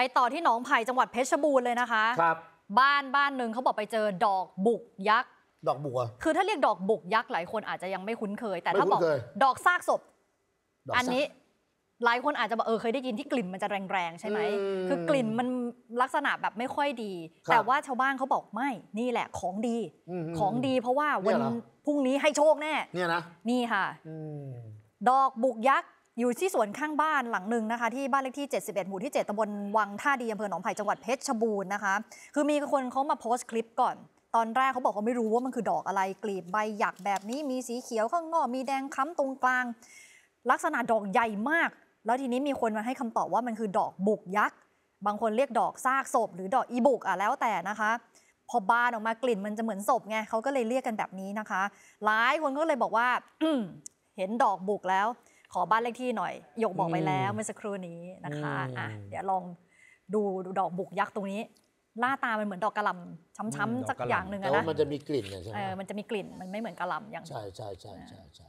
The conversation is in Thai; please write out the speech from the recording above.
ไปต่อที่หนองไผ่จังหวัดเพชรบูรณ์เลยนะคะ ครับ บ้านบ้านหนึ่งเขาบอกไปเจอ ดอกบุกยักษ์ ดอกบัว คือถ้าเรียกดอกบุกยักษ์หลายคนอาจจะยังไม่คุ้นเคย แต่ถ้าบอก ดอกซากศพ อันนี้หลายคนอาจจะบอกเออเคยได้ยินที่กลิ่น มันจะแรงๆใช่ไหม คือกลิ่นมันลักษณะแบบไม่ค่อยดี แต่ว่าชาวบ้านเขาบอกไม่ นี่แหละของดี ของดีเพราะว่าวันพรุ่งนี้ให้โชคแน่เนี่ยนะ นี่ค่ะ ดอกบุกยักษ์อยู่ที่สวนข้างบ้านหลังหนึ่งนะคะ ที่บ้านเลขที่71 หมู่ที่ 7ตำบลวังท่าดีอำเภอหนองไผ่จังหวัดเพชรชบูรณ์นะคะ คือมีคนเขามาโพสต์คลิปก่อน ตอนแรกเขาบอกเขาไม่รู้ว่ามันคือดอกอะไรกลีบใบหยักแบบนี้มีสีเขียวข้างนอก มีแดงค้ำตรงกลาง ลักษณะดอกใหญ่มาก แล้วทีนี้มีคนมาให้คำตอบว่ามันคือดอกบุกยักษ์บางคนเรียกดอกซากศพ หรือดอกอีบุกอ่ะแล้วแต่นะคะ พอบานออกมากลิ่นมันจะเหมือนศพไงเขาก็เลยเรียกกันแบบนี้นะคะ หลายคนก็เลยบอกว่าเห็นดอกบุกแล้วขอบ้านเลขที่หน่อย ยกบอกไปแล้วเมื่อสักครู่นี้นะคะ อ่ะ เดี๋ยวลองดูดอกบุกยักษ์ตรงนี้ หน้าตามันเหมือนดอกกระลำช้ำๆสักอย่างหนึ่งนะแต่ว่ามันจะมีกลิ่นใช่ไหม มันจะมีกลิ่น มันไม่เหมือนกระลำอย่างใช่ใช่ใช่ใช่